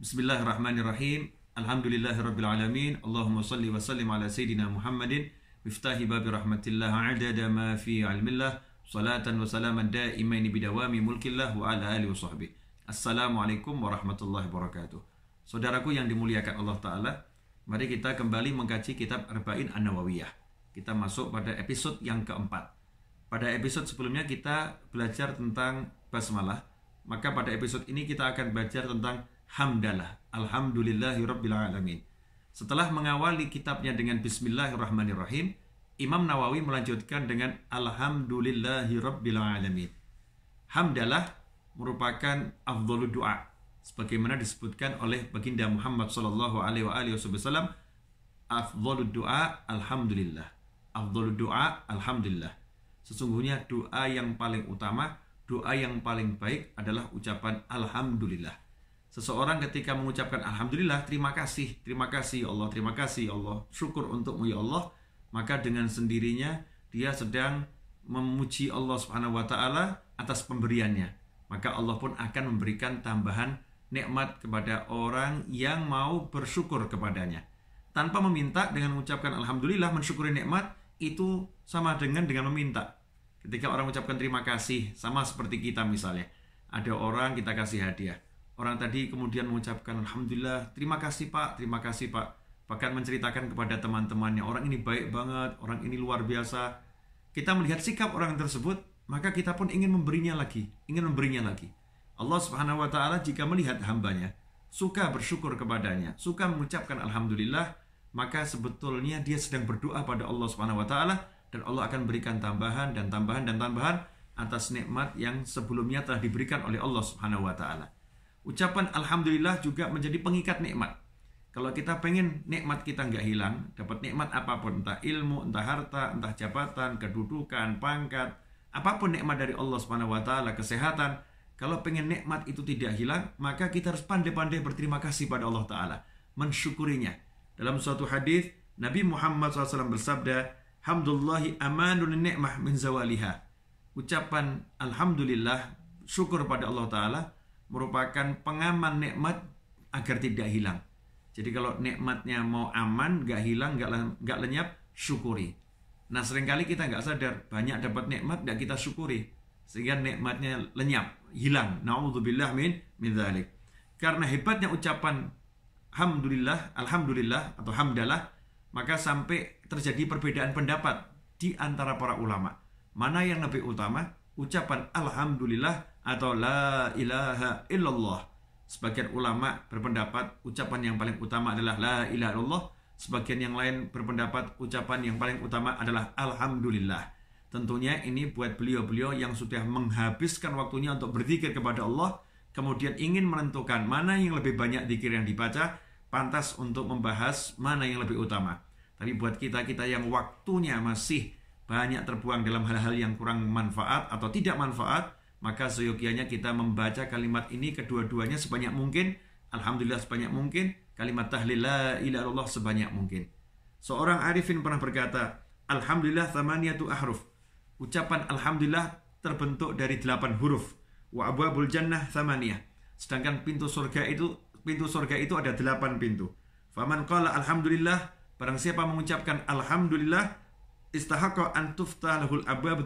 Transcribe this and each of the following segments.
Bismillahirrahmanirrahim. Alhamdulillahirrabbilalamin. Allahumma salli wa sallim ala Sayyidina Muhammadin. Miftahi babi rahmatillah adada ma fi almillah. Salatan wa salaman daimaini bidawami mulkillah wa ala alihi wa sahbihi. Assalamualaikum warahmatullahi wabarakatuh. Saudaraku yang dimuliakan Allah Ta'ala, mari kita kembali mengkaji kitab Arba'in An-Nawawiyah. Kita masuk pada episode yang keempat. Pada episode sebelumnya kita belajar tentang basmalah. Maka pada episode ini kita akan belajar tentang hamdalah alhamdulillahi rabbil alamin setelah mengawali kitabnya dengan bismillahirrahmanirrahim Imam Nawawi melanjutkan dengan alhamdulillahi rabbil alamin hamdalah merupakan afdhalu doa sebagaimana disebutkan oleh baginda Muhammad sallallahu alaihi wasallam afdhalu doa alhamdulillah afdhalu doa alhamdulillah sesungguhnya doa yang paling utama doa yang paling baik adalah ucapan alhamdulillah Seseorang ketika mengucapkan Alhamdulillah, terima kasih, terima kasih ya Allah, terima kasih ya Allah, syukur untukmu ya Allah, maka dengan sendirinya dia sedang memuji Allah Subhanahu wa taala atas pemberiannya. Maka Allah pun akan memberikan tambahan nikmat kepada orang yang mau bersyukur kepadanya. Tanpa meminta dengan mengucapkan alhamdulillah mensyukuri nikmat itu sama dengan dengan meminta. Ketika orang mengucapkan terima kasih sama seperti kita misalnya. Ada orang kita kasih hadiah Orang tadi kemudian mengucapkan Alhamdulillah, terima kasih Pak, terima kasih Pak. Bahkan menceritakan kepada teman-temannya, orang ini baik banget, orang ini luar biasa. Kita melihat sikap orang tersebut, maka kita pun ingin memberinya lagi, ingin memberinya lagi. Allah Subhanahu wa taala jika melihat hambanya suka bersyukur kepadanya, suka mengucapkan alhamdulillah, maka sebetulnya dia sedang berdoa pada Allah Subhanahu wa taala dan Allah akan berikan tambahan dan tambahan dan tambahan atas nikmat yang sebelumnya telah diberikan oleh Allah Subhanahu wa taala. Ucapan alhamdulillah juga menjadi pengikat nikmat. Kalau kita pengen nikmat kita nggak hilang, dapat nikmat apapun, entah ilmu, entah harta, entah jabatan, kedudukan, pangkat, apapun nikmat dari Allah Subhanahu wa taala, kesehatan, kalau pengen nikmat itu tidak hilang, maka kita harus pandai-pandai berterima kasih pada Allah taala, mensyukurinya. Dalam suatu hadis, Nabi Muhammad SAW bersabda, "Hamdulillahi amanun nikmah min zawaliha." Ucapan alhamdulillah syukur pada Allah taala merupakan pengaman nikmat agar tidak hilang. Jadi kalau nikmatnya mau aman, nggak hilang, nggak lenyap, syukuri. Nah seringkali kita nggak sadar banyak dapat nikmat nggak kita syukuri sehingga nikmatnya lenyap, hilang. Nauzubillah min min dzalik. Karena hebatnya ucapan hamdulillah, alhamdulillah atau hamdalah, maka sampai terjadi perbedaan pendapat di antara para ulama. Mana yang lebih utama? ucapan Alhamdulillah atau La ilaha illallah. Sebagian ulama berpendapat ucapan yang paling utama adalah La ilaha illallah. Sebagian yang lain berpendapat ucapan yang paling utama adalah Alhamdulillah. Tentunya ini buat beliau-beliau yang sudah menghabiskan waktunya untuk berzikir kepada Allah, kemudian ingin menentukan mana yang lebih banyak zikir yang dibaca, pantas untuk membahas mana yang lebih utama. Tapi buat kita-kita yang waktunya masih banyak terbuang dalam hal-hal yang kurang manfaat atau tidak manfaat, maka seyogianya kita membaca kalimat ini kedua-duanya sebanyak mungkin, alhamdulillah sebanyak mungkin, kalimat tahlil la ilaha sebanyak mungkin. Seorang arifin pernah berkata, alhamdulillah thamaniyatu ahruf. Ucapan alhamdulillah terbentuk dari delapan huruf. Wa abwabul jannah thamaniyah. Sedangkan pintu surga itu pintu surga itu ada delapan pintu. Faman qala alhamdulillah, barang siapa mengucapkan alhamdulillah istahaqqa an tuftah abba abwab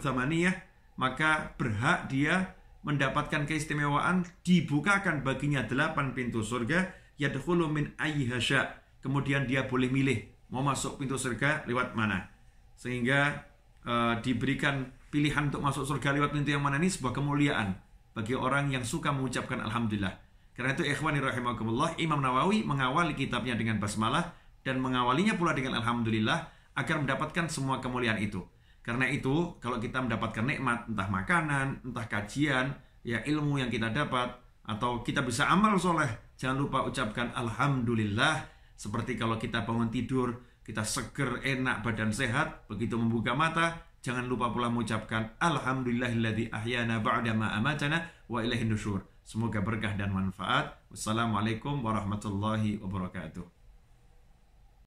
maka berhak dia mendapatkan keistimewaan dibukakan baginya delapan pintu surga yadkhulu min ayihasya kemudian dia boleh milih mau masuk pintu surga lewat mana sehingga eh, diberikan pilihan untuk masuk surga lewat pintu yang mana ini sebuah kemuliaan bagi orang yang suka mengucapkan alhamdulillah karena itu ikhwani rahimakumullah Imam Nawawi mengawali kitabnya dengan basmalah dan mengawalinya pula dengan alhamdulillah agar mendapatkan semua kemuliaan itu. Karena itu, kalau kita mendapatkan nikmat, entah makanan, entah kajian, ya ilmu yang kita dapat, atau kita bisa amal soleh, jangan lupa ucapkan Alhamdulillah. Seperti kalau kita bangun tidur, kita seger, enak, badan sehat, begitu membuka mata, jangan lupa pula mengucapkan Alhamdulillahilladzi ahyana ba'dama amatana wa ilahin nusyur. Semoga berkah dan manfaat. Wassalamualaikum warahmatullahi wabarakatuh.